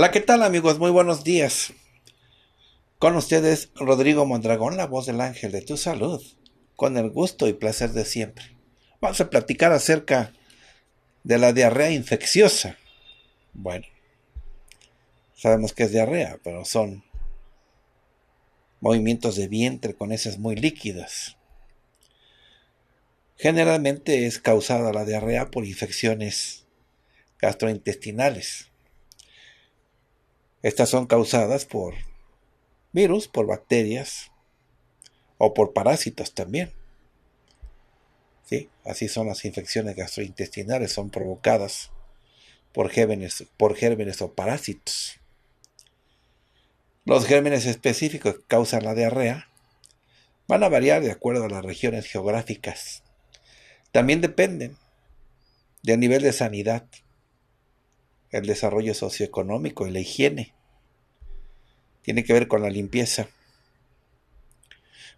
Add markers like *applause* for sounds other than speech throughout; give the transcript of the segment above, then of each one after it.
Hola, ¿qué tal amigos? Muy buenos días. Con ustedes Rodrigo Mondragón, la voz del ángel de tu salud, con el gusto y placer de siempre. Vamos a platicar acerca de la diarrea infecciosa. Bueno, sabemos que es diarrea, pero son movimientos de vientre con heces muy líquidas. Generalmente es causada la diarrea por infecciones gastrointestinales estas son causadas por virus, por bacterias o por parásitos también. Así son las infecciones gastrointestinales, son provocadas por gérmenes, por gérmenes o parásitos. Los gérmenes específicos que causan la diarrea van a variar de acuerdo a las regiones geográficas. También dependen del nivel de sanidad el desarrollo socioeconómico y la higiene. Tiene que ver con la limpieza.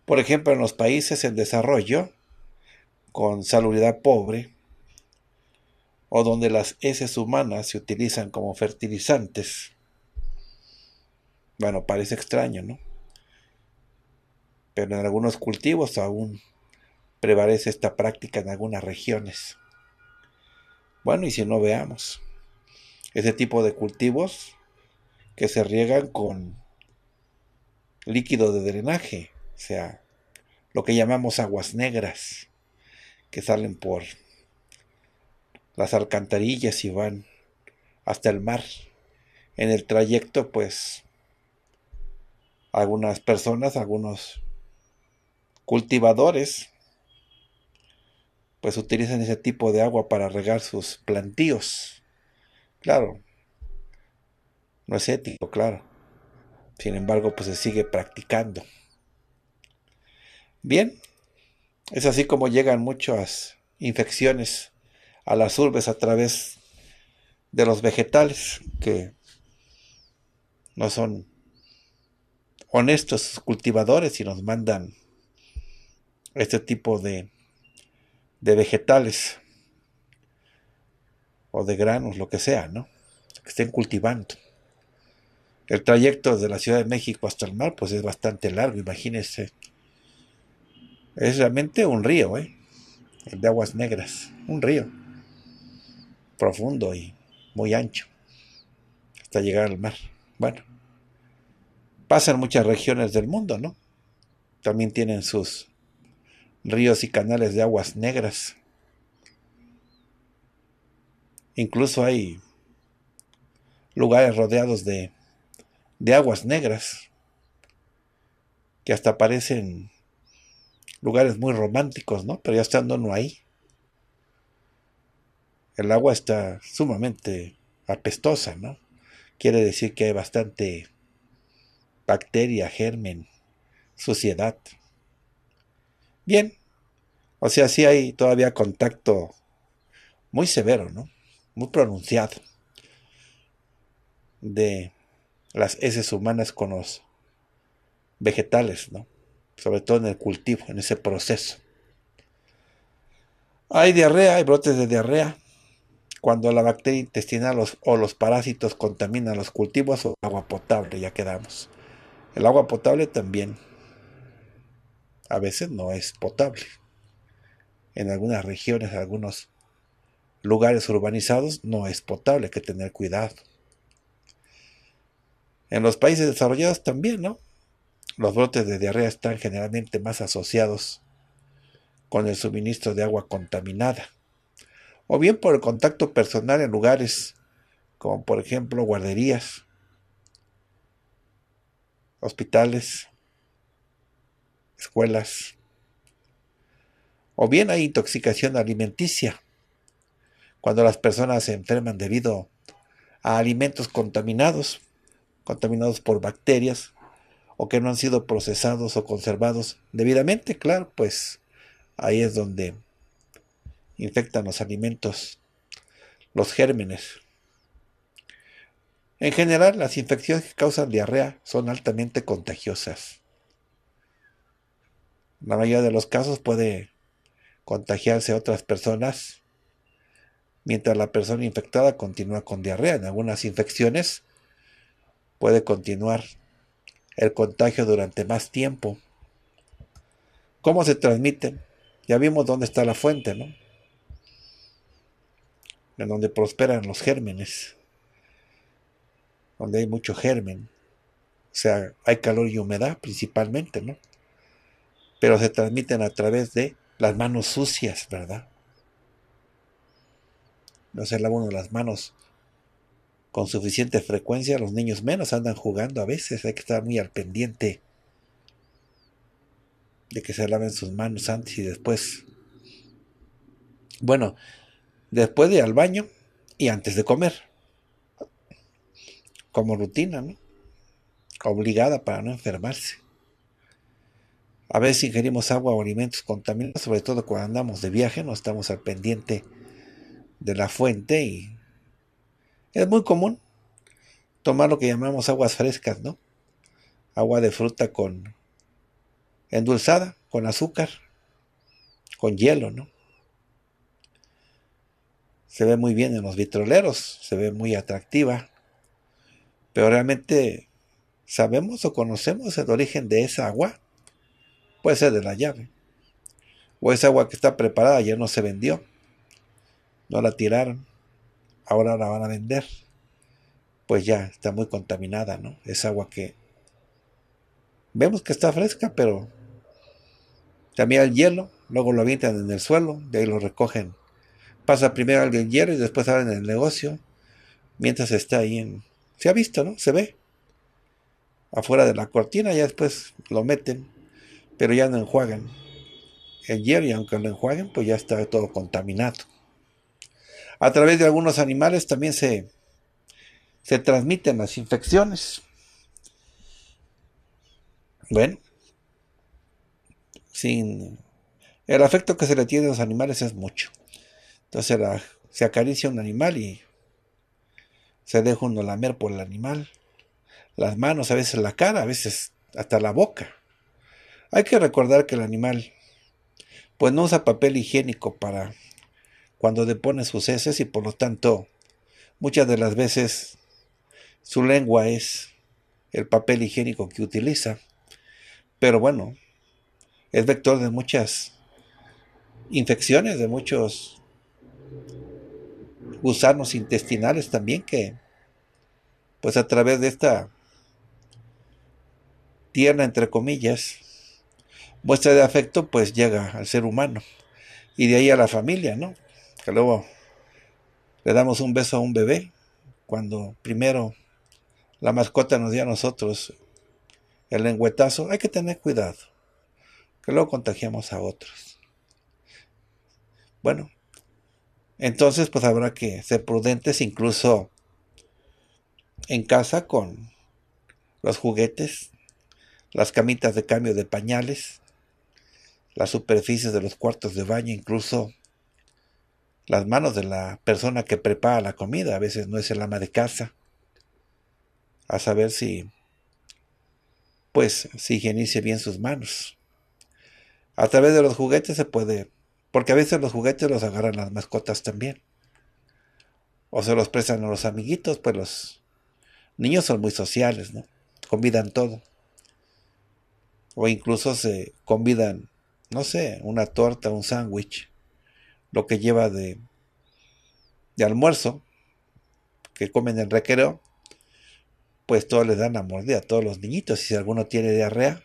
Por ejemplo, en los países en desarrollo, con salubridad pobre, o donde las heces humanas se utilizan como fertilizantes. Bueno, parece extraño, ¿no? Pero en algunos cultivos aún prevalece esta práctica en algunas regiones. Bueno, y si no veamos ese tipo de cultivos que se riegan con líquido de drenaje, o sea, lo que llamamos aguas negras, que salen por las alcantarillas y van hasta el mar. En el trayecto, pues, algunas personas, algunos cultivadores, pues utilizan ese tipo de agua para regar sus plantíos. Claro, no es ético, claro. Sin embargo, pues se sigue practicando. Bien, es así como llegan muchas infecciones a las urbes a través de los vegetales que no son honestos cultivadores y nos mandan este tipo de vegetales o de granos, lo que sea, ¿no? Que estén cultivando. El trayecto de la Ciudad de México hasta el mar, pues es bastante largo, imagínense. Es realmente un río, ¿eh? El de aguas negras, un río. Profundo y muy ancho. Hasta llegar al mar. Bueno, pasan muchas regiones del mundo, ¿no? También tienen sus ríos y canales de aguas negras. Incluso hay lugares rodeados de, aguas negras que hasta parecen lugares muy románticos, ¿no? Pero ya estando no ahí, el agua está sumamente apestosa, ¿no? Quiere decir que hay bastante bacteria, germen, suciedad. Bien, o sea, sí hay todavía contacto muy severo, ¿no? muy pronunciado de las heces humanas con los vegetales, ¿no? sobre todo en el cultivo, en ese proceso. Hay diarrea, hay brotes de diarrea, cuando la bacteria intestinal o los parásitos contaminan los cultivos o agua potable, ya quedamos. El agua potable también a veces no es potable. En algunas regiones, algunos lugares urbanizados no es potable, hay que tener cuidado. En los países desarrollados también, ¿no? Los brotes de diarrea están generalmente más asociados con el suministro de agua contaminada, o bien por el contacto personal en lugares como por ejemplo guarderías, hospitales, escuelas, o bien hay intoxicación alimenticia, cuando las personas se enferman debido a alimentos contaminados, contaminados por bacterias o que no han sido procesados o conservados debidamente, claro, pues ahí es donde infectan los alimentos, los gérmenes. En general, las infecciones que causan diarrea son altamente contagiosas. En la mayoría de los casos puede contagiarse a otras personas mientras la persona infectada continúa con diarrea. En algunas infecciones puede continuar el contagio durante más tiempo. ¿Cómo se transmiten? Ya vimos dónde está la fuente, ¿no? En donde prosperan los gérmenes, donde hay mucho germen. O sea, hay calor y humedad principalmente, ¿no? Pero se transmiten a través de las manos sucias, ¿verdad? no se lavan las manos con suficiente frecuencia, los niños menos andan jugando a veces, hay que estar muy al pendiente de que se laven sus manos antes y después. Bueno, después de ir al baño y antes de comer. Como rutina, ¿no? Obligada para no enfermarse. A veces ingerimos agua o alimentos contaminados, sobre todo cuando andamos de viaje, no estamos al pendiente de la fuente y es muy común tomar lo que llamamos aguas frescas, ¿no? Agua de fruta con endulzada, con azúcar, con hielo, ¿no? Se ve muy bien en los vitroleros, se ve muy atractiva, pero realmente sabemos o conocemos el origen de esa agua. Puede ser de la llave. O esa agua que está preparada ya no se vendió no la tiraron. Ahora la van a vender. Pues ya está muy contaminada, ¿no? Es agua que vemos que está fresca, pero también el hielo, luego lo avientan en el suelo, de ahí lo recogen. Pasa primero alguien hielo y después en el negocio, mientras está ahí en... Se ha visto, ¿no? Se ve. Afuera de la cortina, ya después lo meten, pero ya no enjuagan el hielo y aunque lo enjuaguen, pues ya está todo contaminado. A través de algunos animales también se, se transmiten las infecciones. Bueno, sin el afecto que se le tiene a los animales es mucho. Entonces se acaricia un animal y se deja uno lamer por el animal. Las manos, a veces la cara, a veces hasta la boca. Hay que recordar que el animal pues no usa papel higiénico para cuando depone sus heces y por lo tanto muchas de las veces su lengua es el papel higiénico que utiliza. Pero bueno, es vector de muchas infecciones, de muchos gusanos intestinales también que pues a través de esta tierna entre comillas muestra de afecto pues llega al ser humano y de ahí a la familia, ¿no? que luego le damos un beso a un bebé, cuando primero la mascota nos dio a nosotros el lengüetazo, hay que tener cuidado, que luego contagiamos a otros. Bueno, entonces pues habrá que ser prudentes incluso en casa con los juguetes, las camitas de cambio de pañales, las superficies de los cuartos de baño, incluso las manos de la persona que prepara la comida. A veces no es el ama de casa. A saber si, pues, si higienice bien sus manos. A través de los juguetes se puede, porque a veces los juguetes los agarran las mascotas también. O se los prestan a los amiguitos, pues los niños son muy sociales, ¿no? Convidan todo. O incluso se convidan, no sé, una torta, un sándwich lo que lleva de, de almuerzo, que comen en recreo, pues todos les dan a morder a todos los niñitos. Y si alguno tiene diarrea,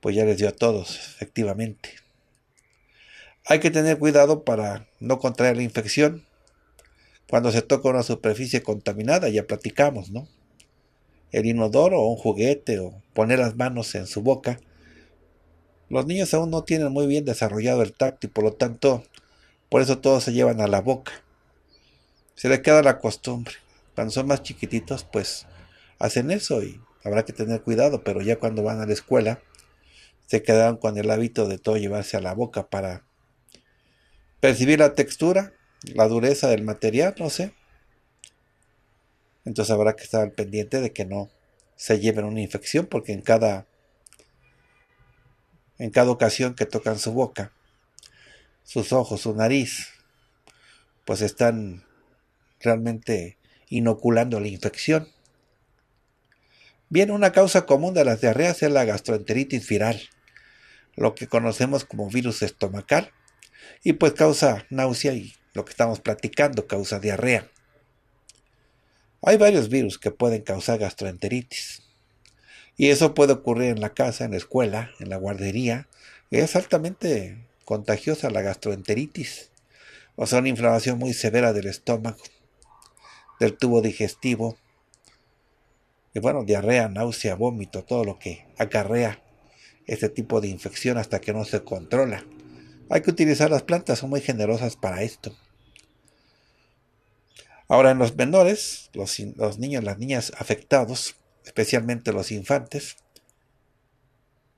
pues ya les dio a todos, efectivamente. Hay que tener cuidado para no contraer la infección. Cuando se toca una superficie contaminada, ya platicamos, ¿no? El inodoro o un juguete o poner las manos en su boca los niños aún no tienen muy bien desarrollado el tacto y por lo tanto, por eso todos se llevan a la boca. Se les queda la costumbre. Cuando son más chiquititos, pues hacen eso y habrá que tener cuidado, pero ya cuando van a la escuela, se quedaron con el hábito de todo llevarse a la boca para percibir la textura, la dureza del material, no sé. Entonces habrá que estar pendiente de que no se lleven una infección, porque en cada en cada ocasión que tocan su boca, sus ojos, su nariz, pues están realmente inoculando la infección. Bien, una causa común de las diarreas es la gastroenteritis viral, lo que conocemos como virus estomacal, y pues causa náusea y lo que estamos platicando causa diarrea. Hay varios virus que pueden causar gastroenteritis. Y eso puede ocurrir en la casa, en la escuela, en la guardería. Es altamente contagiosa la gastroenteritis, o sea, una inflamación muy severa del estómago, del tubo digestivo. Y bueno, diarrea, náusea, vómito, todo lo que acarrea este tipo de infección hasta que no se controla. Hay que utilizar las plantas, son muy generosas para esto. Ahora en los menores, los, los niños, las niñas afectados, especialmente los infantes,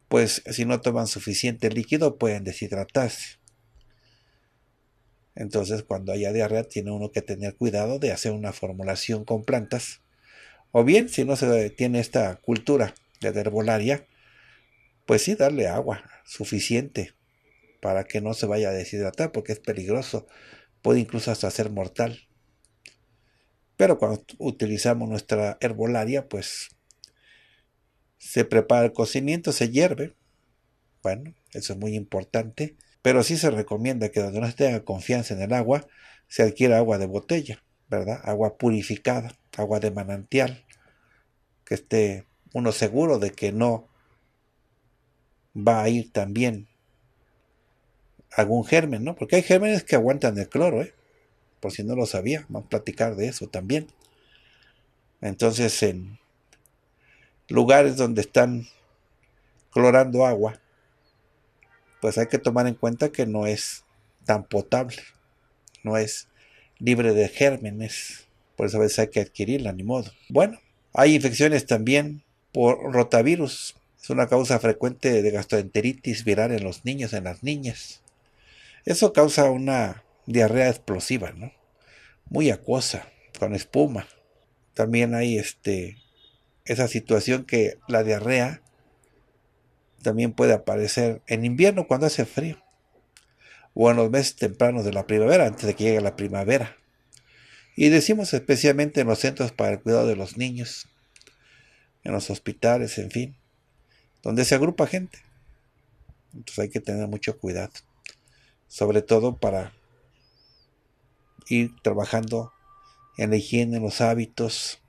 pues si no toman suficiente líquido pueden deshidratarse. Entonces cuando haya diarrea tiene uno que tener cuidado de hacer una formulación con plantas. O bien si no se tiene esta cultura de herbolaria, pues sí darle agua suficiente para que no se vaya a deshidratar porque es peligroso, puede incluso hasta ser mortal. Pero cuando utilizamos nuestra herbolaria, pues se prepara el cocimiento, se hierve. Bueno, eso es muy importante, pero sí se recomienda que donde no se tenga confianza en el agua, se adquiera agua de botella, ¿verdad? Agua purificada, agua de manantial, que esté uno seguro de que no va a ir también algún germen, ¿no? Porque hay gérmenes que aguantan el cloro, ¿eh? Por si no lo sabía, vamos a platicar de eso también. Entonces, en, lugares donde están clorando agua, pues hay que tomar en cuenta que no es tan potable, no es libre de gérmenes, por eso a veces hay que adquirirla, ni modo. Bueno, hay infecciones también por rotavirus, es una causa frecuente de gastroenteritis viral en los niños, en las niñas. Eso causa una diarrea explosiva, ¿no? Muy acuosa, con espuma. También hay este esa situación que la diarrea también puede aparecer en invierno cuando hace frío o en los meses tempranos de la primavera, antes de que llegue la primavera. Y decimos especialmente en los centros para el cuidado de los niños, en los hospitales, en fin, donde se agrupa gente. Entonces hay que tener mucho cuidado, sobre todo para ir trabajando en la higiene, en los hábitos,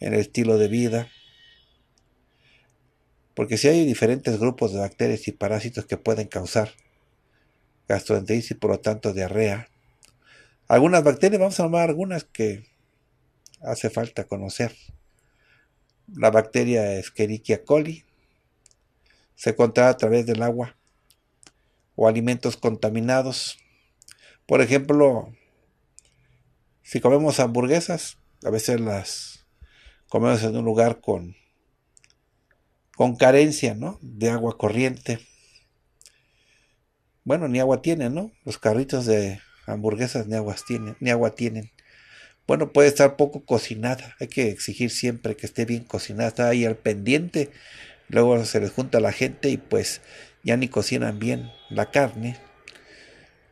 en el estilo de vida. Porque si hay diferentes grupos de bacterias y parásitos que pueden causar gastroenteritis y por lo tanto diarrea, algunas bacterias, vamos a nombrar algunas que hace falta conocer. La bacteria Escherichia coli se contrae a través del agua o alimentos contaminados. Por ejemplo, si comemos hamburguesas, a veces las comemos en un lugar con, con carencia, ¿no? De agua corriente. Bueno, ni agua tienen, ¿no? Los carritos de hamburguesas ni, aguas tienen, ni agua tienen. Bueno, puede estar poco cocinada. Hay que exigir siempre que esté bien cocinada. Está ahí al pendiente. Luego se les junta la gente y pues ya ni cocinan bien la carne.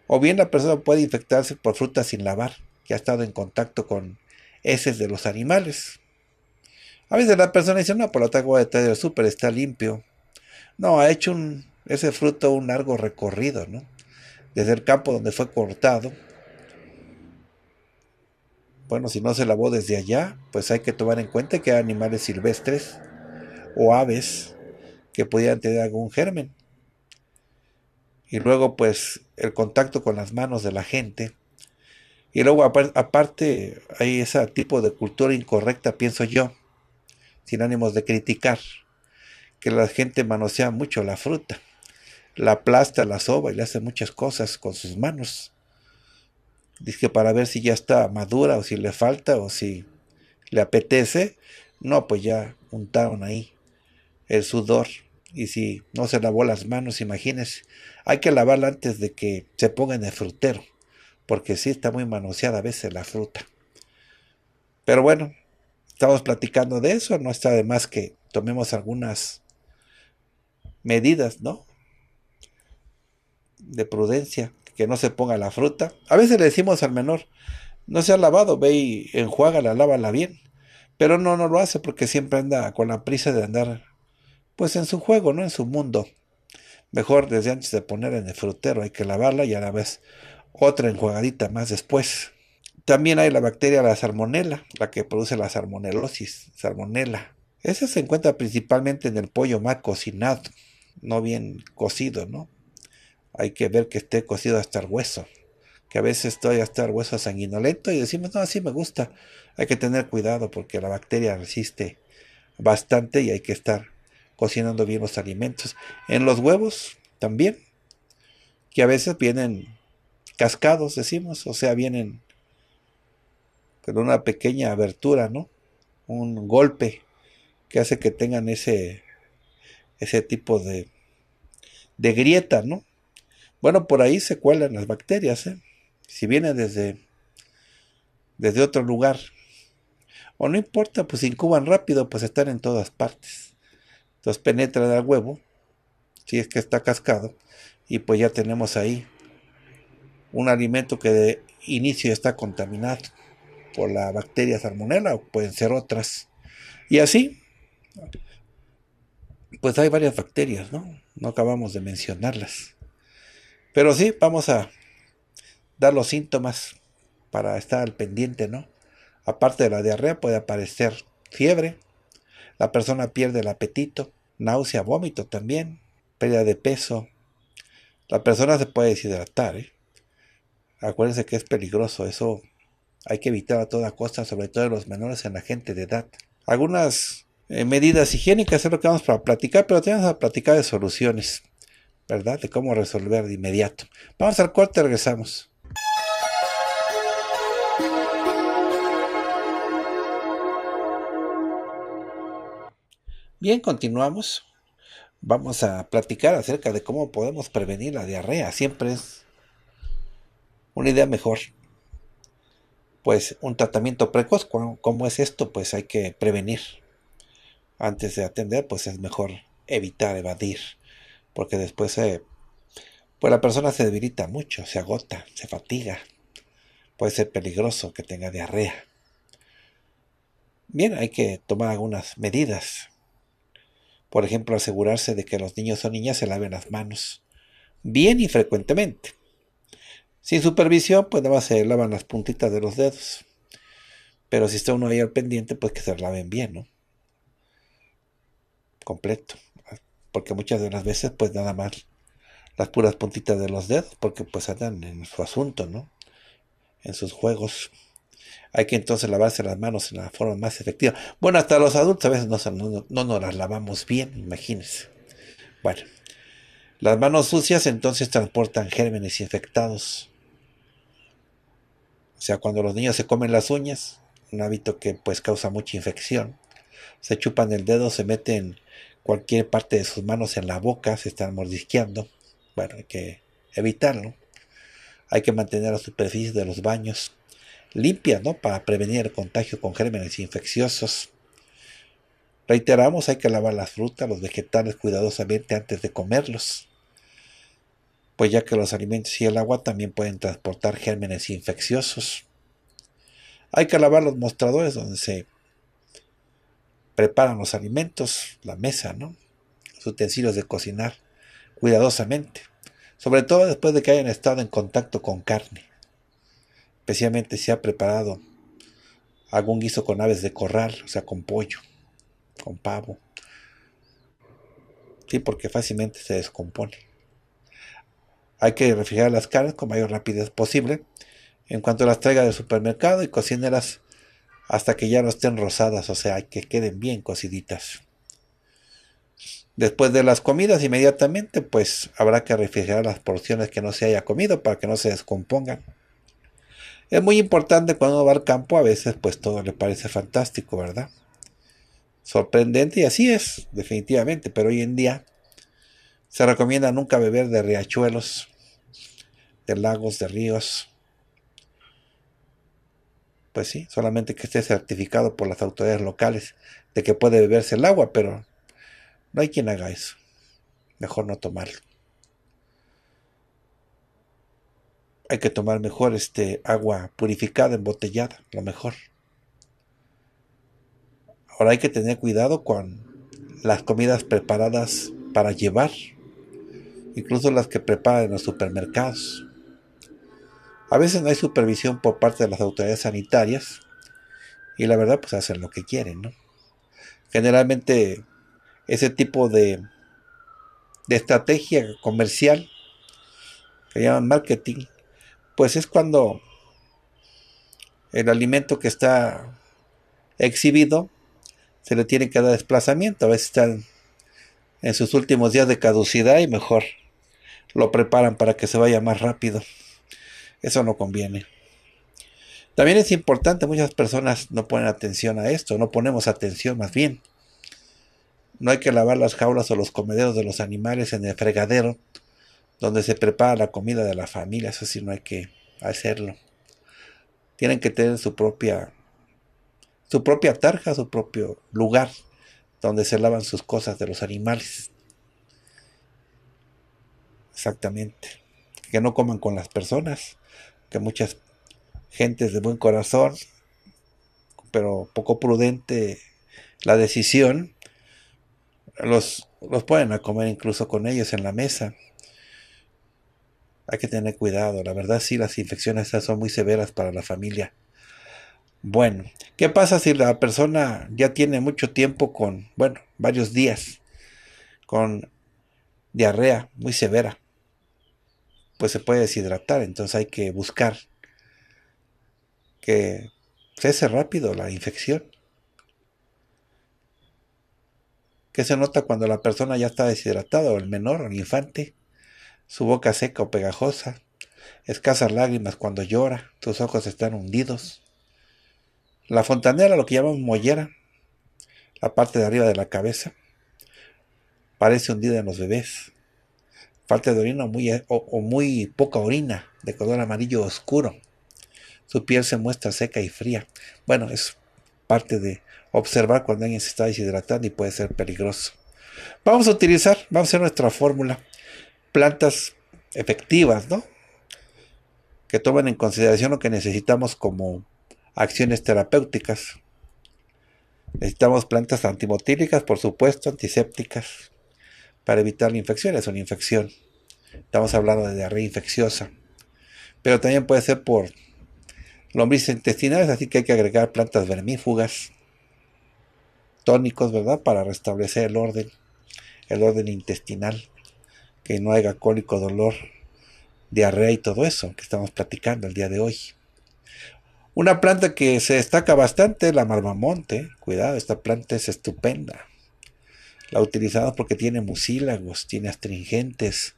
O bien la persona puede infectarse por fruta sin lavar, que ha estado en contacto con heces de los animales. A veces la persona dice, no, pero la agua de súper está limpio. No, ha hecho un, ese fruto un largo recorrido, ¿no? Desde el campo donde fue cortado. Bueno, si no se lavó desde allá, pues hay que tomar en cuenta que hay animales silvestres o aves que pudieran tener algún germen. Y luego, pues, el contacto con las manos de la gente. Y luego, aparte, hay ese tipo de cultura incorrecta, pienso yo, sin ánimos de criticar, que la gente manosea mucho la fruta, la aplasta, la soba y le hace muchas cosas con sus manos. Dice que para ver si ya está madura o si le falta o si le apetece, no, pues ya untaron ahí el sudor. Y si no se lavó las manos, imagínense, hay que lavarla antes de que se ponga en el frutero, porque sí está muy manoseada a veces la fruta. Pero bueno, Estamos platicando de eso, no está de más que tomemos algunas medidas, ¿no? De prudencia, que no se ponga la fruta. A veces le decimos al menor, no se ha lavado, ve y enjuágala, lávala bien. Pero no, no lo hace porque siempre anda con la prisa de andar, pues en su juego, no en su mundo. Mejor desde antes de poner en el frutero hay que lavarla y a la vez otra enjuagadita más después. También hay la bacteria la salmonela, la que produce la salmonelosis, salmonela. Esa se encuentra principalmente en el pollo mal cocinado, no bien cocido, ¿no? Hay que ver que esté cocido hasta el hueso, que a veces estoy hasta el hueso sanguinolento y decimos, no, así me gusta. Hay que tener cuidado porque la bacteria resiste bastante y hay que estar cocinando bien los alimentos. En los huevos también, que a veces vienen cascados, decimos, o sea, vienen pero una pequeña abertura, ¿no? Un golpe que hace que tengan ese, ese tipo de, de grieta, ¿no? Bueno, por ahí se cuelan las bacterias, ¿eh? Si viene desde, desde otro lugar. O no importa, pues incuban rápido, pues están en todas partes. Entonces penetran al huevo, si es que está cascado, y pues ya tenemos ahí un alimento que de inicio está contaminado por la bacteria salmonella o pueden ser otras. Y así, pues hay varias bacterias, ¿no? No acabamos de mencionarlas. Pero sí, vamos a dar los síntomas para estar al pendiente, ¿no? Aparte de la diarrea puede aparecer fiebre, la persona pierde el apetito, náusea, vómito también, pérdida de peso. La persona se puede deshidratar, ¿eh? Acuérdense que es peligroso, eso hay que evitar a toda costa, sobre todo a los menores en la gente de edad. Algunas eh, medidas higiénicas es lo que vamos a platicar, pero tenemos a platicar de soluciones, ¿verdad? De cómo resolver de inmediato. Vamos al corte, regresamos. Bien, continuamos. Vamos a platicar acerca de cómo podemos prevenir la diarrea. Siempre es una idea mejor pues un tratamiento precoz, como es esto, pues hay que prevenir. Antes de atender, pues es mejor evitar, evadir, porque después pues la persona se debilita mucho, se agota, se fatiga. Puede ser peligroso que tenga diarrea. Bien, hay que tomar algunas medidas. Por ejemplo, asegurarse de que los niños o niñas se laven las manos bien y frecuentemente. Sin supervisión, pues nada más se lavan las puntitas de los dedos. Pero si está uno ahí al pendiente, pues que se laven bien, ¿no? Completo. Porque muchas de las veces, pues nada más las puras puntitas de los dedos, porque pues andan en su asunto, ¿no? En sus juegos. Hay que entonces lavarse las manos en la forma más efectiva. Bueno, hasta los adultos a veces no, no, no nos las lavamos bien, imagínense. Bueno, las manos sucias entonces transportan gérmenes infectados. O sea, cuando los niños se comen las uñas, un hábito que pues causa mucha infección, se chupan el dedo, se meten cualquier parte de sus manos en la boca, se están mordisqueando. Bueno, hay que evitarlo. Hay que mantener la superficie de los baños limpia, ¿no? Para prevenir el contagio con gérmenes infecciosos. Reiteramos, hay que lavar las frutas, los vegetales cuidadosamente antes de comerlos pues ya que los alimentos y el agua también pueden transportar gérmenes infecciosos. Hay que lavar los mostradores donde se preparan los alimentos, la mesa, ¿no? Los utensilios de cocinar, cuidadosamente, sobre todo después de que hayan estado en contacto con carne, especialmente si ha preparado algún guiso con aves de corral, o sea, con pollo, con pavo. Sí, porque fácilmente se descompone. Hay que refrigerar las carnes con mayor rapidez posible en cuanto las traiga del supermercado y cocínelas hasta que ya no estén rosadas, o sea, que queden bien cociditas. Después de las comidas, inmediatamente, pues habrá que refrigerar las porciones que no se haya comido para que no se descompongan. Es muy importante cuando uno va al campo, a veces pues todo le parece fantástico, ¿verdad? Sorprendente y así es, definitivamente, pero hoy en día se recomienda nunca beber de riachuelos de lagos, de ríos. Pues sí, solamente que esté certificado por las autoridades locales de que puede beberse el agua, pero no hay quien haga eso. Mejor no tomarlo. Hay que tomar mejor este agua purificada, embotellada, lo mejor. Ahora hay que tener cuidado con las comidas preparadas para llevar, incluso las que preparan en los supermercados. A veces no hay supervisión por parte de las autoridades sanitarias y la verdad pues hacen lo que quieren, ¿no? Generalmente ese tipo de, de estrategia comercial que llaman marketing, pues es cuando el alimento que está exhibido se le tiene que dar desplazamiento, a veces están en sus últimos días de caducidad y mejor lo preparan para que se vaya más rápido. Eso no conviene. También es importante, muchas personas no ponen atención a esto, no ponemos atención más bien. No hay que lavar las jaulas o los comederos de los animales en el fregadero donde se prepara la comida de la familia, eso sí no hay que hacerlo. Tienen que tener su propia su propia tarja, su propio lugar donde se lavan sus cosas de los animales. Exactamente. Que no coman con las personas que muchas gentes de buen corazón, pero poco prudente la decisión, los, los a comer incluso con ellos en la mesa. Hay que tener cuidado, la verdad sí, las infecciones son muy severas para la familia. Bueno, ¿qué pasa si la persona ya tiene mucho tiempo con, bueno, varios días con diarrea muy severa? pues se puede deshidratar. Entonces hay que buscar que cese rápido la infección. que se nota cuando la persona ya está deshidratada, o el menor, o el infante? Su boca seca o pegajosa, escasas lágrimas cuando llora, sus ojos están hundidos. La fontanera, lo que llamamos mollera, la parte de arriba de la cabeza, parece hundida en los bebés. Parte de orina muy, eh, o, muy poca orina de color amarillo oscuro. Su piel se muestra seca y fría. Bueno, es parte de observar cuando alguien se está deshidratando y puede ser peligroso. Vamos a utilizar, vamos a hacer nuestra fórmula, plantas efectivas, ¿no? Que tomen en consideración lo que necesitamos como acciones terapéuticas. Necesitamos plantas antimotílicas, por supuesto, antisépticas, para evitar la infección, es una infección. Estamos hablando de diarrea infecciosa. Pero también puede ser por lombrices intestinales, así que hay que agregar plantas vermífugas, tónicos, ¿verdad? Para restablecer el orden, el orden intestinal, que no haya cólico, dolor, diarrea y todo eso que estamos platicando el día de hoy. Una planta que se destaca bastante, la malvamonte, Cuidado, esta planta es estupenda. La utilizamos porque tiene mucílagos, tiene astringentes.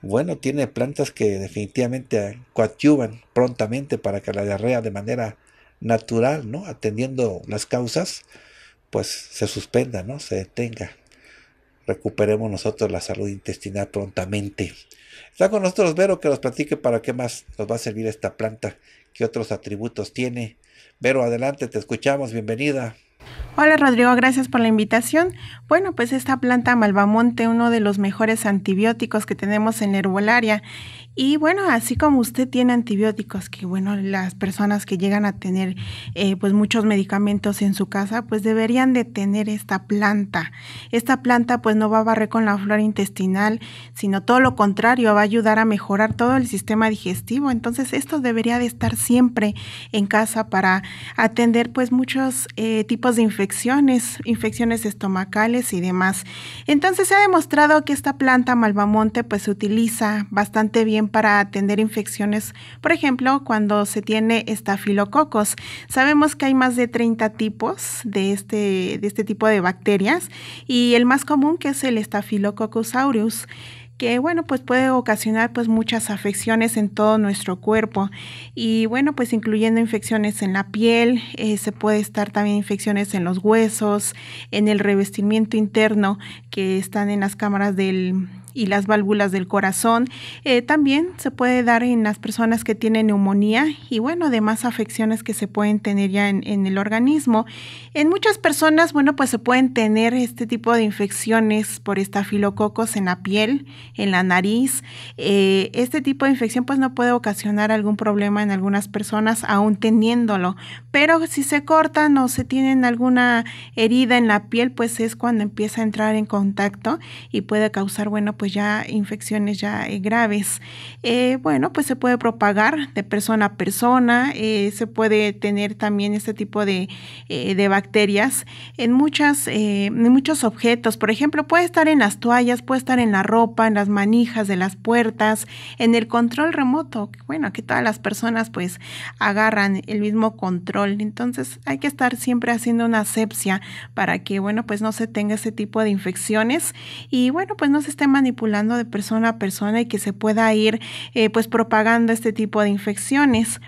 Bueno, tiene plantas que definitivamente coadyuvan prontamente para que la diarrea de manera natural, ¿no? Atendiendo las causas, pues se suspenda, ¿no? Se detenga. Recuperemos nosotros la salud intestinal prontamente. Está con nosotros Vero que nos platique para qué más nos va a servir esta planta, qué otros atributos tiene. Vero, adelante, te escuchamos, bienvenida. Hola Rodrigo, gracias por la invitación. Bueno, pues esta planta malvamonte, uno de los mejores antibióticos que tenemos en la herbolaria y bueno, así como usted tiene antibióticos, que bueno, las personas que llegan a tener eh, pues muchos medicamentos en su casa, pues deberían de tener esta planta. Esta planta pues no va a barrer con la flora intestinal, sino todo lo contrario, va a ayudar a mejorar todo el sistema digestivo. Entonces esto debería de estar siempre en casa para atender pues muchos eh, tipos de infecciones, infecciones estomacales y demás. Entonces se ha demostrado que esta planta malvamonte pues se utiliza bastante bien para atender infecciones, por ejemplo, cuando se tiene estafilococos. Sabemos que hay más de 30 tipos de este, de este tipo de bacterias y el más común que es el estafilococos aureus que bueno, pues puede ocasionar pues muchas afecciones en todo nuestro cuerpo y bueno, pues incluyendo infecciones en la piel, eh, se puede estar también infecciones en los huesos, en el revestimiento interno que están en las cámaras del y las válvulas del corazón. Eh, también se puede dar en las personas que tienen neumonía y bueno, demás afecciones que se pueden tener ya en, el organismo. En muchas personas, bueno, pues se pueden tener este tipo de infecciones por estafilococos en la piel, en la nariz. Eh, este tipo de infección pues no puede ocasionar algún problema en algunas personas aún teniéndolo, pero si se cortan o se tienen alguna herida en la piel, pues es cuando empieza a entrar en contacto y puede causar, bueno, pues, pues ya infecciones ya eh, graves. Eh, bueno, pues se puede propagar de persona a persona, eh, se puede tener también este tipo de, de bacterias en, muchas, en muchos objetos. Por ejemplo, puede estar en las toallas, puede estar en la ropa, en las manijas de las puertas, en el control remoto. Bueno, que todas las personas pues agarran el mismo control. Entonces hay que estar siempre haciendo una asepsia para que, bueno, pues no se tenga ese tipo de infecciones y, bueno, pues no se esté manipulando de persona a persona y que se pueda ir eh, pues propagando este tipo de infecciones.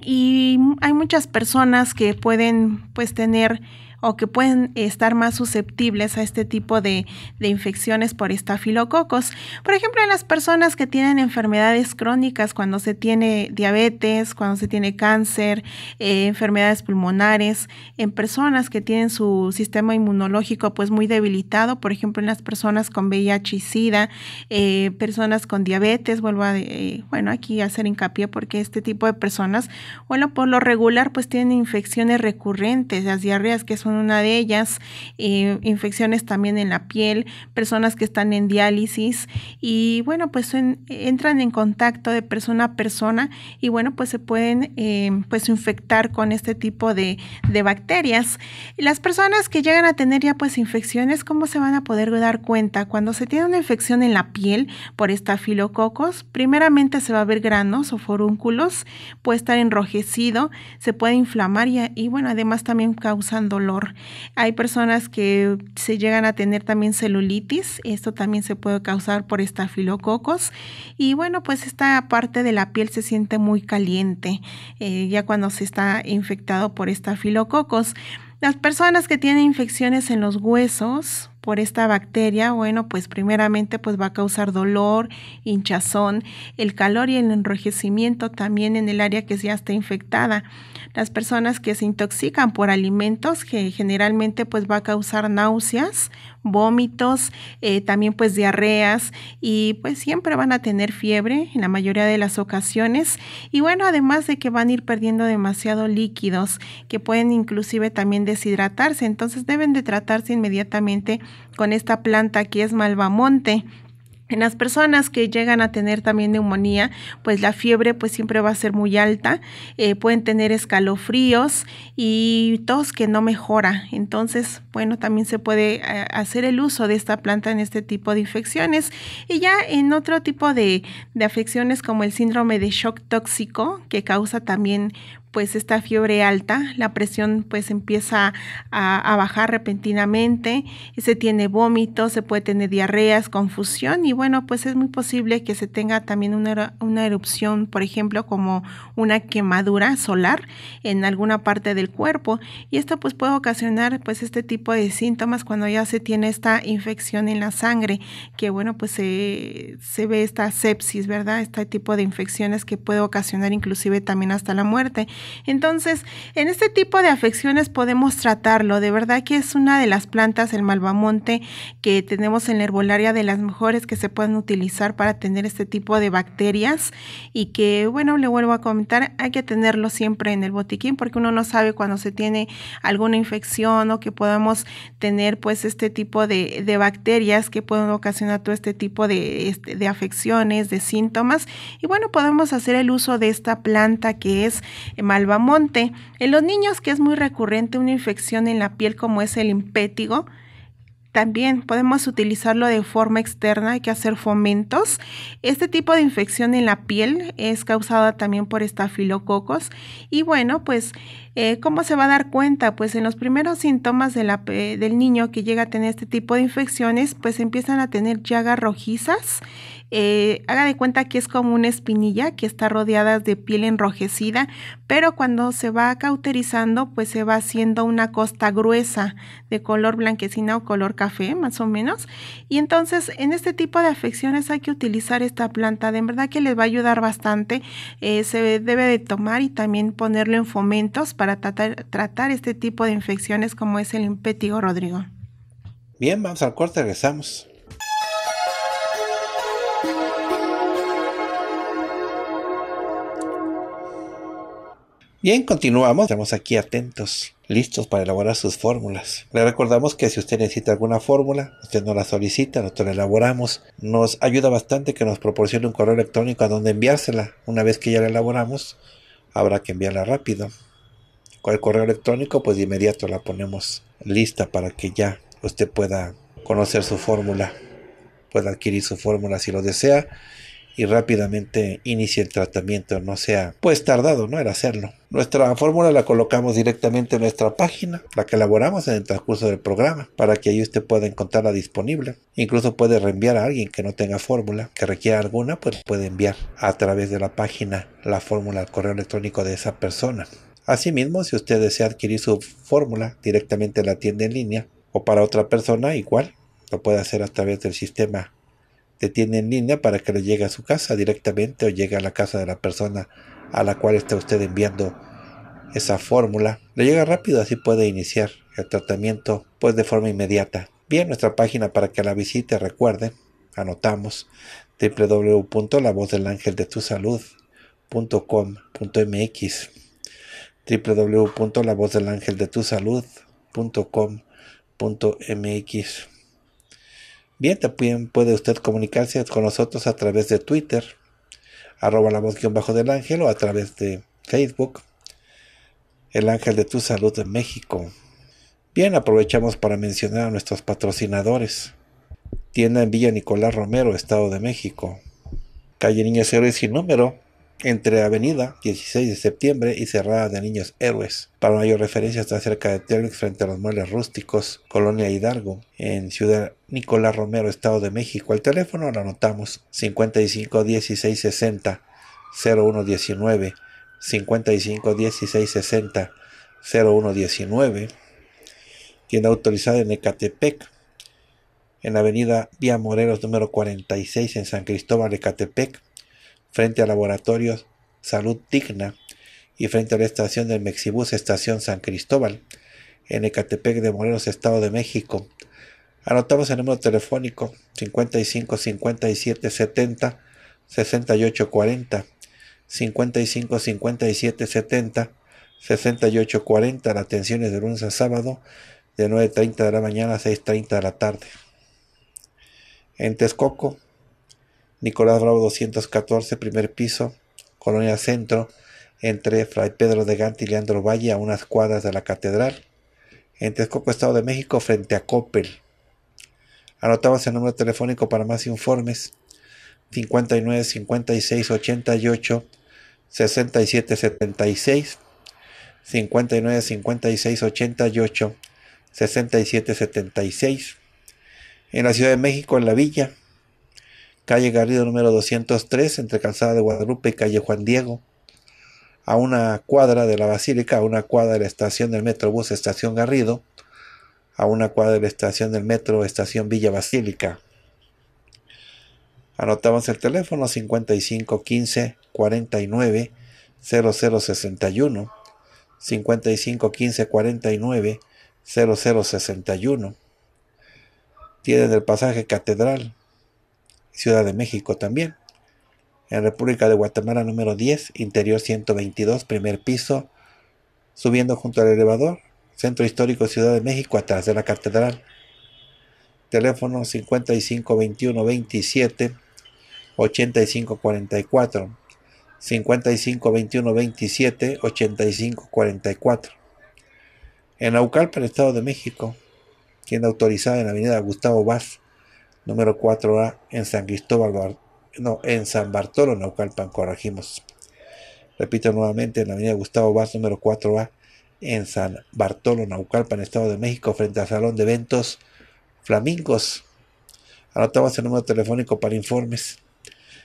Y hay muchas personas que pueden pues tener o que pueden estar más susceptibles a este tipo de, infecciones por estafilococos. Por ejemplo, en las personas que tienen enfermedades crónicas, cuando se tiene diabetes, cuando se tiene cáncer, eh, enfermedades pulmonares, en personas que tienen su sistema inmunológico pues muy debilitado, por ejemplo, en las personas con VIH y SIDA, eh, personas con diabetes, vuelvo a, eh, bueno, aquí hacer hincapié porque este tipo de personas, bueno, por lo regular pues tienen infecciones recurrentes, las diarreas que son una de ellas, eh, infecciones también en la piel, personas que están en diálisis y bueno, pues entran en contacto de persona a persona y bueno, pues se pueden eh, pues infectar con este tipo de, bacterias. las personas que llegan a tener ya pues infecciones, ¿cómo se van a poder dar cuenta? Cuando se tiene una infección en la piel por estafilococos, primeramente se va a ver granos o forúnculos, puede estar enrojecido, se puede inflamar y, y bueno, además también causan dolor hay personas que se llegan a tener también celulitis, esto también se puede causar por estafilococos y bueno, pues esta parte de la piel se siente muy caliente eh, ya cuando se está infectado por estafilococos. Las personas que tienen infecciones en los huesos por esta bacteria, bueno, pues primeramente pues va a causar dolor, hinchazón, el calor y el enrojecimiento también en el área que ya está infectada las personas que se intoxican por alimentos, que generalmente pues va a causar náuseas, vómitos, eh, también pues diarreas y pues siempre van a tener fiebre en la mayoría de las ocasiones. Y bueno, además de que van a ir perdiendo demasiado líquidos, que pueden inclusive también deshidratarse, entonces deben de tratarse inmediatamente con esta planta que es malvamonte en las personas que llegan a tener también neumonía, pues la fiebre pues siempre va a ser muy alta, eh, pueden tener escalofríos y tos que no mejora. Entonces, bueno, también se puede eh, hacer el uso de esta planta en este tipo de infecciones. Y ya en otro tipo de, de afecciones como el síndrome de shock tóxico, que causa también pues esta fiebre alta, la presión pues empieza a, bajar repentinamente, se tiene vómitos, se puede tener diarreas, confusión y bueno, pues es muy posible que se tenga también una, erupción, por ejemplo, como una quemadura solar en alguna parte del cuerpo y esto pues puede ocasionar pues este tipo de síntomas cuando ya se tiene esta infección en la sangre, que bueno, pues se, se ve esta sepsis, ¿verdad? Este tipo de infecciones que puede ocasionar inclusive también hasta la muerte. Entonces, en este tipo de afecciones podemos tratarlo. De verdad que es una de las plantas, el malvamonte, que tenemos en la herbolaria de las mejores que se pueden utilizar para tener este tipo de bacterias y que, bueno, le vuelvo a comentar, hay que tenerlo siempre en el botiquín porque uno no sabe cuando se tiene alguna infección o que podamos tener pues este tipo de, bacterias que pueden ocasionar todo este tipo este, de, afecciones, de síntomas. Y bueno, podemos hacer el uso de esta planta que es malvamonte. Albamonte. En los niños que es muy recurrente una infección en la piel como es el impétigo, también podemos utilizarlo de forma externa, hay que hacer fomentos. Este tipo de infección en la piel es causada también por estafilococos. Y bueno, pues, eh, ¿cómo se va a dar cuenta? Pues en los primeros síntomas eh, del niño que llega a tener este tipo de infecciones, pues empiezan a tener llagas rojizas. Eh, haga de cuenta que es como una espinilla que está rodeada de piel enrojecida, pero cuando se va cauterizando, pues se va haciendo una costa gruesa de color blanquecina o color café, más o menos. Y entonces, en este tipo de afecciones hay que utilizar esta planta, de verdad que les va a ayudar bastante. Eh, se debe de tomar y también ponerlo en fomentos para tratar, tratar este tipo de infecciones como es el impétigo, Rodrigo. Bien, vamos al corte, regresamos. Bien, continuamos. Estamos aquí atentos, listos para elaborar sus fórmulas. Le recordamos que si usted necesita alguna fórmula, usted no la solicita, nosotros la elaboramos. Nos ayuda bastante que nos proporcione un correo electrónico a donde enviársela. Una vez que ya la elaboramos, habrá que enviarla rápido. Con el correo electrónico, pues de inmediato la ponemos lista para que ya usted pueda conocer su fórmula, pueda adquirir su fórmula si lo desea y rápidamente inicie el tratamiento, no sea pues tardado, no era hacerlo. Nuestra fórmula la colocamos directamente en nuestra página, la que elaboramos en el transcurso del programa, para que ahí usted pueda encontrarla disponible. Incluso puede reenviar a alguien que no tenga fórmula, que requiera alguna, pues puede enviar a través de la página la fórmula al correo electrónico de esa persona. Asimismo, si usted desea adquirir su fórmula directamente en la tienda en línea o para otra persona, igual lo puede hacer a través del sistema te tiene en línea para que le llegue a su casa directamente o llegue a la casa de la persona a la cual está usted enviando esa fórmula. Le llega rápido, así puede iniciar el tratamiento pues de forma inmediata. Bien, nuestra página para que la visite, recuerde, anotamos www.lavozdelangeldetusalud.com.mx www.lavozdelangeldetusalud.com.mx Bien, también puede usted comunicarse con nosotros a través de Twitter, arroba la voz bajo del ángel o a través de Facebook, el ángel de tu salud de México. Bien, aprovechamos para mencionar a nuestros patrocinadores. Tienda en Villa Nicolás Romero, Estado de México. Calle Niña Cero y sin número, entre Avenida 16 de Septiembre y Cerrada de Niños Héroes. Para mayor referencia está cerca de Telmex frente a los muebles rústicos, Colonia Hidalgo, en Ciudad Nicolás Romero, Estado de México. Al teléfono lo anotamos 55 16 60 0119 55 16 60 0119. Tienda autorizada en Ecatepec, en avenida Vía Morelos número 46 en San Cristóbal Ecatepec, frente a Laboratorios Salud Digna y frente a la estación del Mexibus Estación San Cristóbal, en Ecatepec de Morelos, Estado de México. Anotamos el número telefónico 55 57 70 68 40 55 57 70 68 40. La atención es de lunes a sábado de 9.30 de la mañana a 6.30 de la tarde. En Texcoco, Nicolás Bravo 214, primer piso, Colonia Centro, entre Fray Pedro de Gante y Leandro Valle, a unas cuadras de la Catedral, en Texcoco, Estado de México, frente a Coppel. Anotabas el número telefónico para más informes 59 56 88 67 76 59 56 88 67 76 en la Ciudad de México en la Villa calle Garrido número 203, entre Calzada de Guadalupe y calle Juan Diego, a una cuadra de la Basílica, a una cuadra de la estación del Metrobús Estación Garrido, a una cuadra de la estación del Metro Estación Villa Basílica. Anotamos el teléfono 5515 49 5515 49 Tienen el pasaje catedral Ciudad de México también. En República de Guatemala número 10, interior 122, primer piso, subiendo junto al elevador, Centro Histórico Ciudad de México, atrás de la catedral. Teléfono 5521 27 8544. 5521 27 8544. En el Estado de México, tienda autorizada en la avenida Gustavo Vaz, número 4A en San Cristóbal, no, en San Bartolo, Naucalpan, corregimos. Repito nuevamente, en la avenida Gustavo Vaz, número 4A, en San Bartolo, Naucalpan, Estado de México, frente al Salón de Eventos Flamingos. Anotamos el número telefónico para informes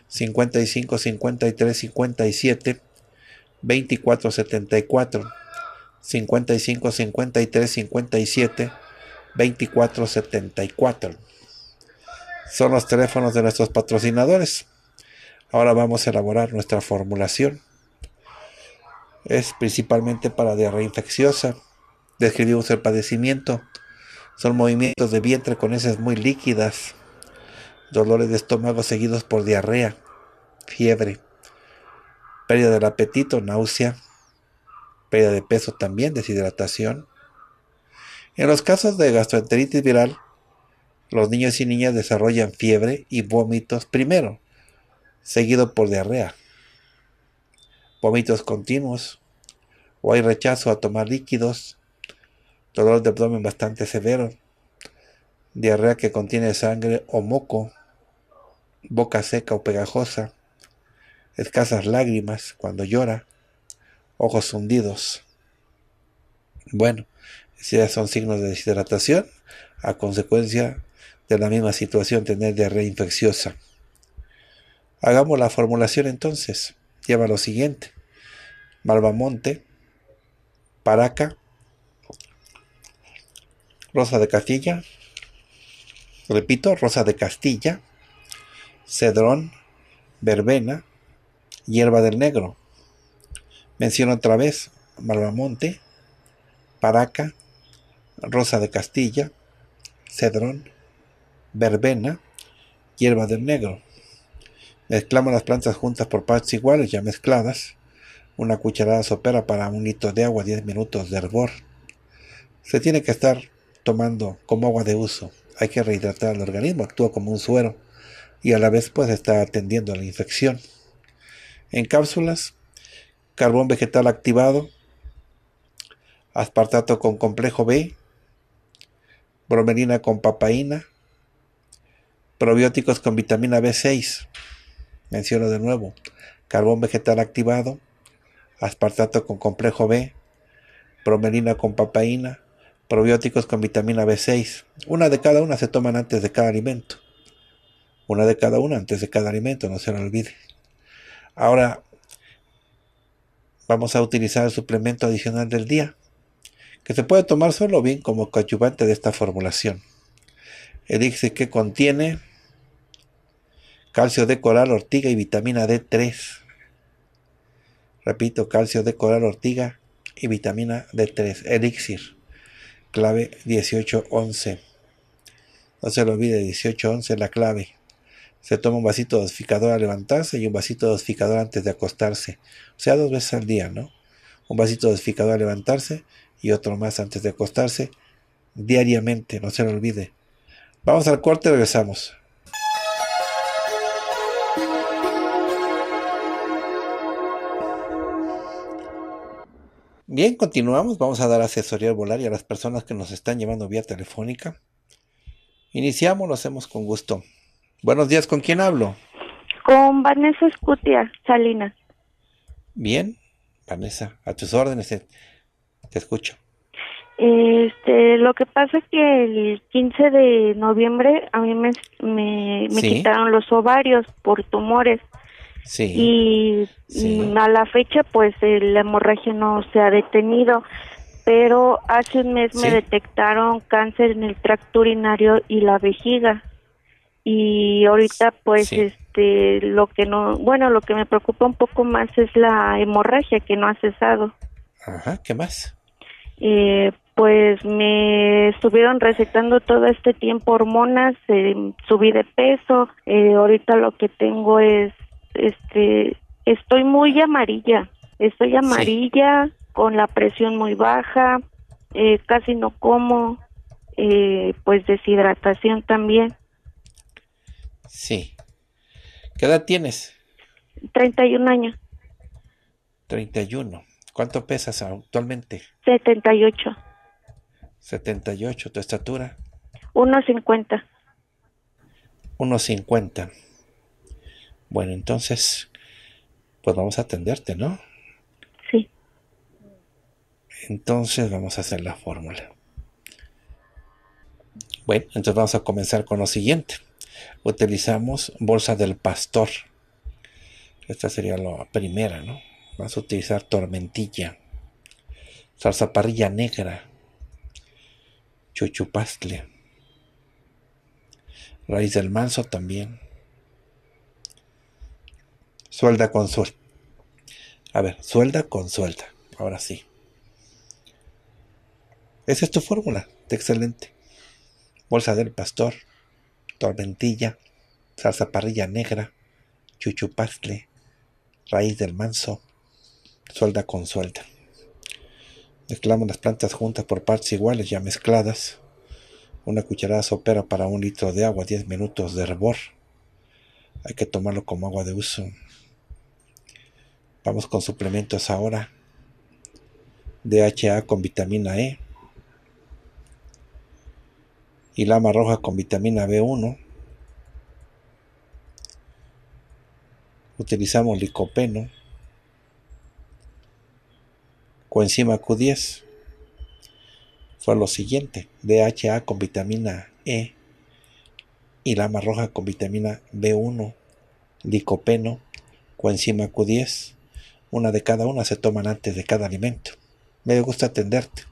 55 53 57 24 74 55 53 57 24 74 son los teléfonos de nuestros patrocinadores. Ahora vamos a elaborar nuestra formulación. Es principalmente para diarrea infecciosa. Describimos el padecimiento. Son movimientos de vientre con heces muy líquidas, dolores de estómago seguidos por diarrea, fiebre, pérdida del apetito, náusea, pérdida de peso también, deshidratación. En los casos de gastroenteritis viral, los niños y niñas desarrollan fiebre y vómitos primero, seguido por diarrea, vómitos continuos, o hay rechazo a tomar líquidos, dolor de abdomen bastante severo, diarrea que contiene sangre o moco, boca seca o pegajosa, escasas lágrimas cuando llora, ojos hundidos. Bueno, si ya son signos de deshidratación a consecuencia de la misma situación tener diarrea infecciosa. Hagamos la formulación entonces. Lleva lo siguiente. Malvamonte, Paraca, Rosa de Castilla, repito, Rosa de Castilla, Cedrón, Verbena, Hierba del Negro. Menciono otra vez Malvamonte, Paraca, Rosa de Castilla, Cedrón, verbena, hierba del negro. Mezclamos las plantas juntas por partes iguales, ya mezcladas. Una cucharada sopera para un litro de agua, 10 minutos de hervor. Se tiene que estar tomando como agua de uso. Hay que rehidratar el organismo, actúa como un suero y a la vez pues está atendiendo a la infección. En cápsulas, carbón vegetal activado, aspartato con complejo B, bromelina con papaína, Probióticos con vitamina B6. Menciono de nuevo. Carbón vegetal activado. Aspartato con complejo B. promelina con papaína. Probióticos con vitamina B6. Una de cada una se toman antes de cada alimento. Una de cada una antes de cada alimento, no se lo olvide. Ahora vamos a utilizar el suplemento adicional del día, que se puede tomar solo bien como coadyuvante de esta formulación. El que contiene calcio de coral, ortiga y vitamina D3. Repito, calcio de coral, ortiga y vitamina D3. Elixir, clave 1811. No se lo olvide, 1811 la clave. Se toma un vasito dosificador al levantarse y un vasito dosificador antes de acostarse. O sea, dos veces al día, ¿no? Un vasito dosificador al levantarse y otro más antes de acostarse. Diariamente, no se lo olvide. Vamos al corte y regresamos. Bien, continuamos. Vamos a dar asesoría al volar y a las personas que nos están llevando vía telefónica. Iniciamos, lo hacemos con gusto. Buenos días, ¿con quién hablo? Con Vanessa Escutia, Salinas. Bien, Vanessa, a tus órdenes, eh, te, escucho. Este, lo que pasa es que el 15 de noviembre a mí me, me, quitaron los ovarios por tumores y mm, a la fecha, pues la hemorragia no se ha detenido. Pero hace un mes me detectaron cáncer en el tracto urinario y la vejiga. Y ahorita, pues, este, lo que no, bueno, lo que me preocupa un poco más es la hemorragia que no ha cesado. Ajá, ¿qué más? Eh, pues me estuvieron recetando todo este tiempo hormonas, eh, subí de peso, eh, ahorita lo que tengo es este, estoy muy amarilla, estoy amarilla, con la presión muy baja, eh, casi no como, eh, pues deshidratación también. Sí. ¿Qué edad tienes? 31 años. 31. ¿Cuánto pesas actualmente? 78. 78. ¿Tu estatura? 1,50. 1,50. Bueno, entonces, pues vamos a atenderte, ¿no? Sí. Entonces vamos a hacer la fórmula. Bueno, entonces vamos a comenzar con lo siguiente. Utilizamos bolsa del pastor. Esta sería la primera, ¿no? Vamos a utilizar tormentilla, salsa parrilla negra, chuchupastle, raíz del manso también Suelda con suelda. A ver, suelda con suelta, Ahora sí. Esa es tu fórmula. Excelente. Bolsa del pastor, tormentilla, salsa parrilla negra, pastle... raíz del manso, suelda con suelda. Mezclamos las plantas juntas por partes iguales ya mezcladas. Una cucharada sopera para un litro de agua, 10 minutos de hervor. Hay que tomarlo como agua de uso. Vamos con suplementos ahora. DHA con vitamina E. Y lama roja con vitamina B1. Utilizamos licopeno. Coenzima Q10. Fue lo siguiente. DHA con vitamina E. Y lama roja con vitamina B1. Licopeno. Coenzima Q10 una de cada una se toman antes de cada alimento. Me gusta atenderte.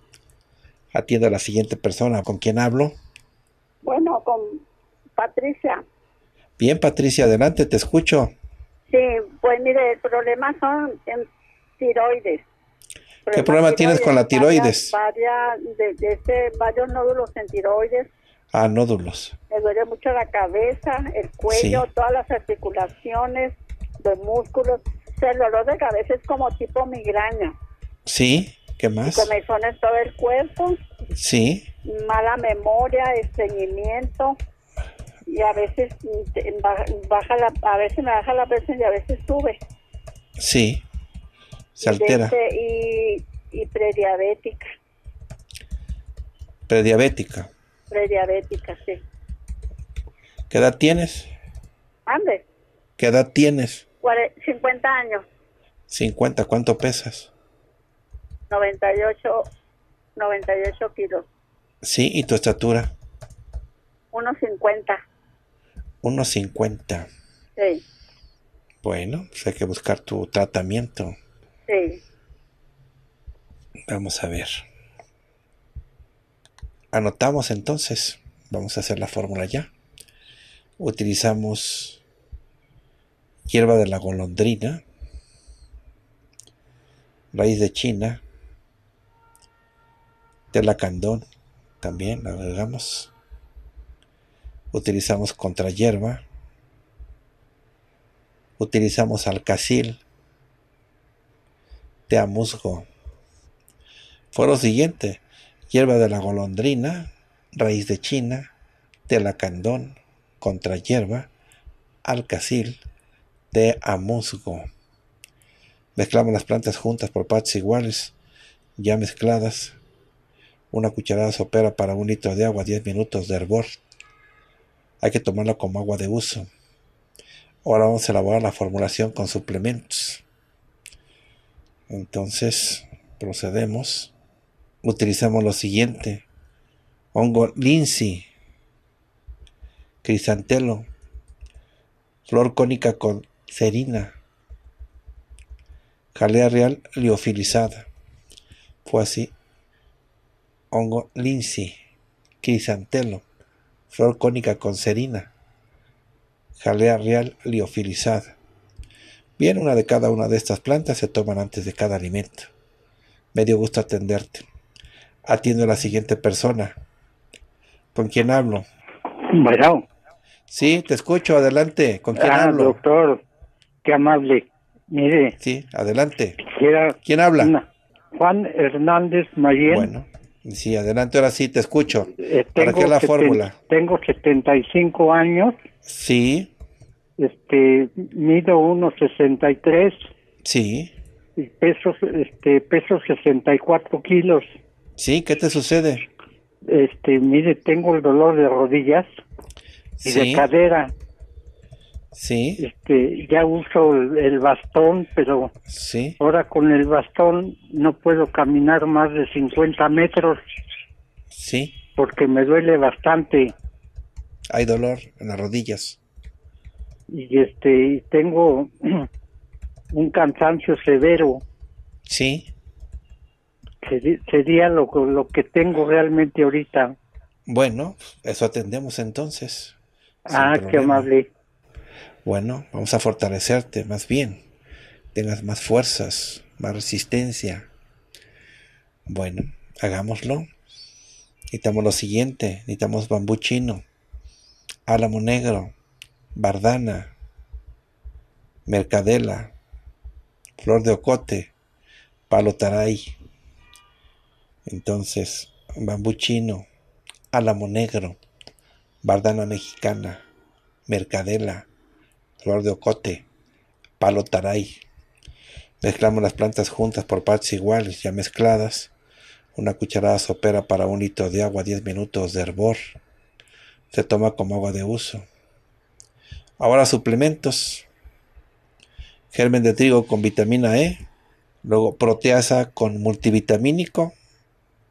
Atiendo a la siguiente persona. ¿Con quién hablo? Bueno, con Patricia. Bien, Patricia, adelante, te escucho. Sí, pues mire, el problema son en tiroides. ¿Qué problema tienes con la tiroides? de, este, varios nódulos en tiroides. Ah, nódulos. Me duele mucho la cabeza, el cuello, todas las articulaciones, los músculos el dolor de cabeza es como tipo migraña. Sí, ¿qué más? me en todo el cuerpo. Sí. Mala memoria, estreñimiento. Y a veces baja la, a veces me baja la presión y a veces sube. Sí. Se altera. Este, y, y prediabética. Prediabética. Prediabética, sí. ¿Qué edad tienes? Ande. ¿Qué edad tienes? 50 años. 50, ¿cuánto pesas? 98, 98 kilos. Sí, ¿y tu estatura? 1,50. 1,50. Sí. Bueno, pues hay que buscar tu tratamiento. Sí. Vamos a ver. Anotamos entonces. Vamos a hacer la fórmula ya. Utilizamos hierba de la golondrina, raíz de China, de candón también agregamos. Utilizamos contra hierba. Utilizamos alcacil, Teamusgo. musgo. Fue lo siguiente: hierba de la golondrina, raíz de China, candón, contra hierba, alcacil, a musgo. Mezclamos las plantas juntas por partes iguales, ya mezcladas. Una cucharada sopera para un litro de agua, 10 minutos de hervor. Hay que tomarla como agua de uso. Ahora vamos a elaborar la formulación con suplementos. Entonces procedemos. Utilizamos lo siguiente. Hongo linsi, Crisantelo. flor cónica con serina, jalea real liofilizada, fue así, hongo linsi, crisantelo, flor cónica con serina, jalea real liofilizada. Bien, una de cada una de estas plantas se toman antes de cada alimento. Me dio gusto atenderte. Atiendo a la siguiente persona. ¿Con quién hablo? Bueno. Sí, te escucho, adelante. ¿Con quién ah, Doctor, amable. Mire. Sí, adelante. ¿Quién habla? Juan Hernández Mayen. Bueno, sí, adelante, ahora sí, te escucho. Eh, ¿Para qué la fórmula? Tengo 75 años. Sí. Este, mido 1,63. Sí. Y peso, este, peso 64 kilos. Sí, ¿qué te sucede? Este, mire, tengo el dolor de rodillas y de cadera. Sí. Este, ya uso el, bastón, pero sí. ahora con el bastón no puedo caminar más de 50 metros. Sí. Porque me duele bastante. Hay dolor en las rodillas. Y este, tengo *clears throat* un cansancio severo. Sí. Sería, lo, lo que tengo realmente ahorita. Bueno, eso atendemos entonces. Ah, qué amable. Bueno, vamos a fortalecerte más bien. Tengas más fuerzas, más resistencia. Bueno, hagámoslo. Necesitamos lo siguiente. Necesitamos bambú chino, álamo negro, bardana, mercadela, flor de ocote, palo taray. Entonces, bambú chino, álamo negro, bardana mexicana, mercadela, flor de ocote, palo taray. Mezclamos las plantas juntas por partes iguales, ya mezcladas. Una cucharada sopera para un litro de agua, 10 minutos de hervor. Se toma como agua de uso. Ahora suplementos. Germen de trigo con vitamina E. Luego proteasa con multivitamínico.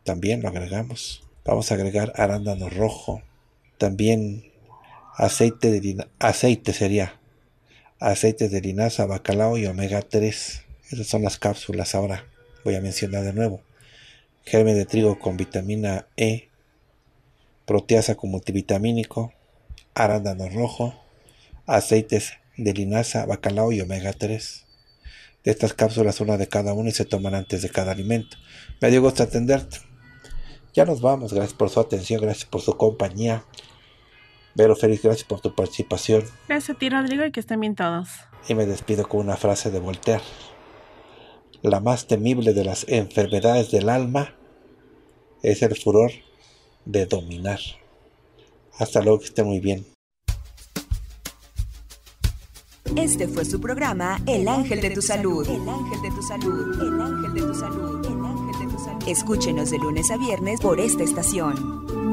También lo agregamos. Vamos a agregar arándano rojo. También aceite de aceite sería aceites de linaza, bacalao y omega 3. Esas son las cápsulas ahora. Voy a mencionar de nuevo. Germen de trigo con vitamina E, proteasa con multivitamínico, arándano rojo, aceites de linaza, bacalao y omega 3. De estas cápsulas, una de cada una y se toman antes de cada alimento. Me dio gusto atenderte. Ya nos vamos. Gracias por su atención, gracias por su compañía. Vero feliz gracias por tu participación. Gracias a ti, Rodrigo, y que estén bien todos. Y me despido con una frase de Voltaire. La más temible de las enfermedades del alma es el furor de dominar. Hasta luego, que esté muy bien. Este fue su programa El Ángel de tu Salud. El Ángel de tu Salud. El Ángel de tu Salud. El Ángel de tu Salud. Escúchenos de lunes a viernes por esta estación.